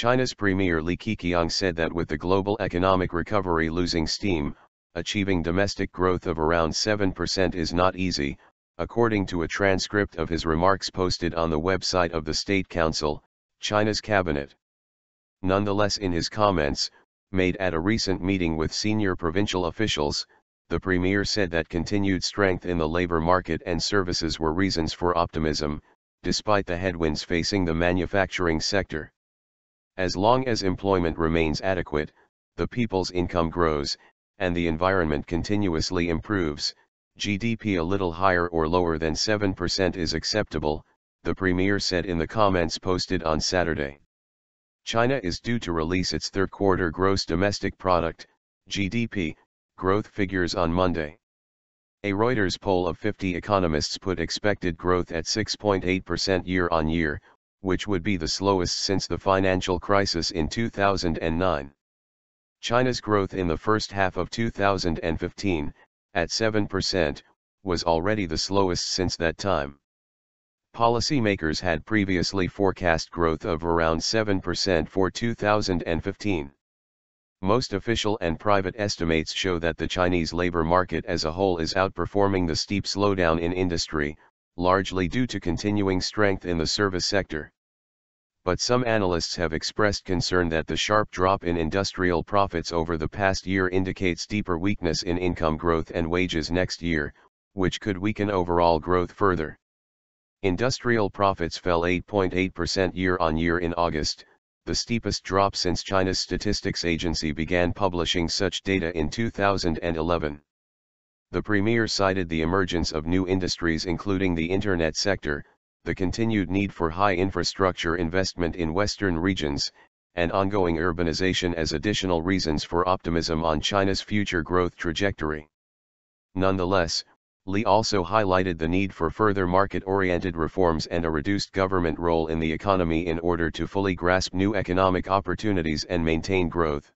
China's Premier Li Keqiang said that with the global economic recovery losing steam, achieving domestic growth of around 7% is not easy, according to a transcript of his remarks posted on the website of the State Council, China's cabinet. Nonetheless in his comments, made at a recent meeting with senior provincial officials, the Premier said that continued strength in the labor market and services were reasons for optimism, despite the headwinds facing the manufacturing sector. As long as employment remains adequate, the people's income grows, and the environment continuously improves, GDP a little higher or lower than 7% is acceptable, the Premier said in the comments posted on Saturday. China is due to release its third quarter gross domestic product, GDP, growth figures on Monday. A Reuters poll of 50 economists put expected growth at 6.8% year on year, which would be the slowest since the financial crisis in 2009. China's growth in the first half of 2015, at 7%, was already the slowest since that time. Policymakers had previously forecast growth of around 7% for 2015. Most official and private estimates show that the Chinese labor market as a whole is outperforming the steep slowdown in industry, largely due to continuing strength in the service sector. But some analysts have expressed concern that the sharp drop in industrial profits over the past year indicates deeper weakness in income growth and wages next year, which could weaken overall growth further. Industrial profits fell 8.8% year on year in August, the steepest drop since China's statistics agency began publishing such data in 2011. The Premier cited the emergence of new industries including the Internet sector, the continued need for high infrastructure investment in western regions, and ongoing urbanization as additional reasons for optimism on China's future growth trajectory. Nonetheless, Li also highlighted the need for further market-oriented reforms and a reduced government role in the economy in order to fully grasp new economic opportunities and maintain growth.